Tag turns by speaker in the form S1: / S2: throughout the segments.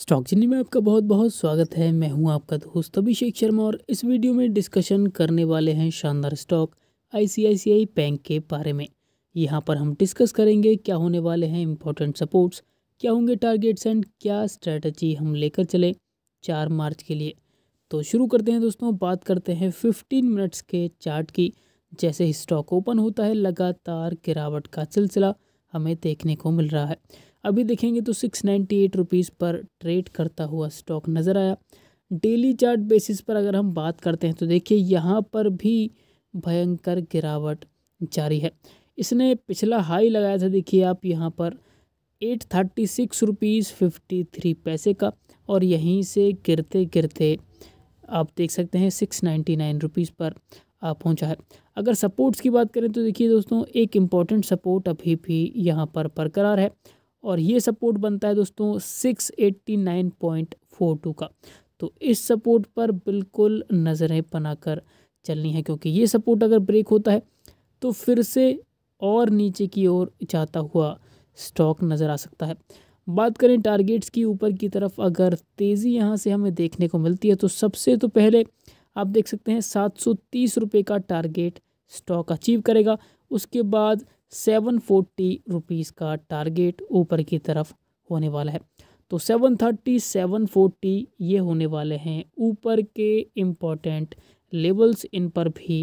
S1: stock चिन्नी में आपका बहुत बहुत स्वागत है मैं हूं आपका दोस्त अभिषेक शर्मा और इस वीडियो में डिस्कशन करने वाले हैं शानदार स्टॉक आईसीआईसीआई बैंक के बारे में यहां पर हम डिस्कस करेंगे क्या होने वाले हैं इम्पोर्टेंट सपोर्ट्स क्या होंगे टारगेट्स एंड क्या स्ट्रैटेजी हम लेकर चले चार मार्च के लिए तो शुरू करते हैं दोस्तों बात करते हैं फिफ्टीन मिनट्स के चार्ट की जैसे ही स्टॉक ओपन होता है लगातार गिरावट का सिलसिला हमें देखने को मिल रहा है अभी देखेंगे तो सिक्स नाइन्टी एट रुपीज़ पर ट्रेड करता हुआ स्टॉक नज़र आया डेली चार्ट बेसिस पर अगर हम बात करते हैं तो देखिए यहाँ पर भी भयंकर गिरावट जारी है इसने पिछला हाई लगाया था देखिए आप यहाँ पर eight thirty six rupees fifty three पैसे का और यहीं से गिरते गिरते आप देख सकते हैं सिक्स नाइन्टी नाइन रुपीज़ पर पहुंचा है अगर सपोर्ट्स की बात करें तो देखिए दोस्तों एक इम्पॉर्टेंट सपोर्ट अभी भी यहाँ पर बरकरार है और ये सपोर्ट बनता है दोस्तों six eighty nine point four two का तो इस सपोर्ट पर बिल्कुल नज़रें बनाकर चलनी है क्योंकि ये सपोर्ट अगर ब्रेक होता है तो फिर से और नीचे की ओर जाता हुआ स्टॉक नज़र आ सकता है बात करें टारगेट्स की ऊपर की तरफ अगर तेज़ी यहाँ से हमें देखने को मिलती है तो सबसे तो पहले आप देख सकते हैं सात सौ तीस रुपये का टारगेट स्टॉक अचीव करेगा उसके बाद सेवन फोर्टी रुपीज़ का टारगेट ऊपर की तरफ होने वाला है तो सेवन थर्टी सेवन फोर्टी ये होने वाले हैं ऊपर के इम्पॉर्टेंट लेवल्स इन पर भी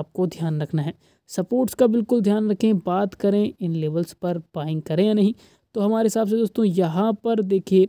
S1: आपको ध्यान रखना है सपोर्ट्स का बिल्कुल ध्यान रखें बात करें इन लेवल्स पर बाइंग करें या नहीं तो हमारे हिसाब से दोस्तों यहाँ पर देखिए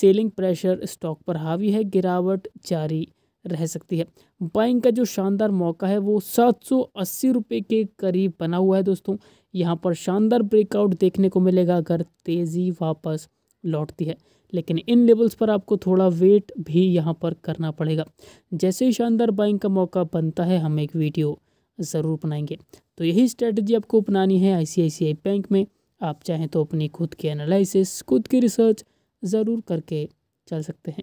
S1: सेलिंग प्रेशर स्टॉक पर हावी है गिरावट जारी रह सकती है बाइंग का जो शानदार मौका है वो सात सौ अस्सी रुपये के करीब बना हुआ है दोस्तों यहाँ पर शानदार ब्रेकआउट देखने को मिलेगा अगर तेज़ी वापस लौटती है लेकिन इन लेवल्स पर आपको थोड़ा वेट भी यहाँ पर करना पड़ेगा जैसे ही शानदार बाइंग का मौका बनता है हम एक वीडियो ज़रूर बनाएंगे तो यही स्ट्रैटेजी आपको अपनानी है आईसीआईसीआई बैंक में आप चाहें तो अपनी खुद की एनालिसिस खुद की रिसर्च ज़रूर करके चल सकते हैं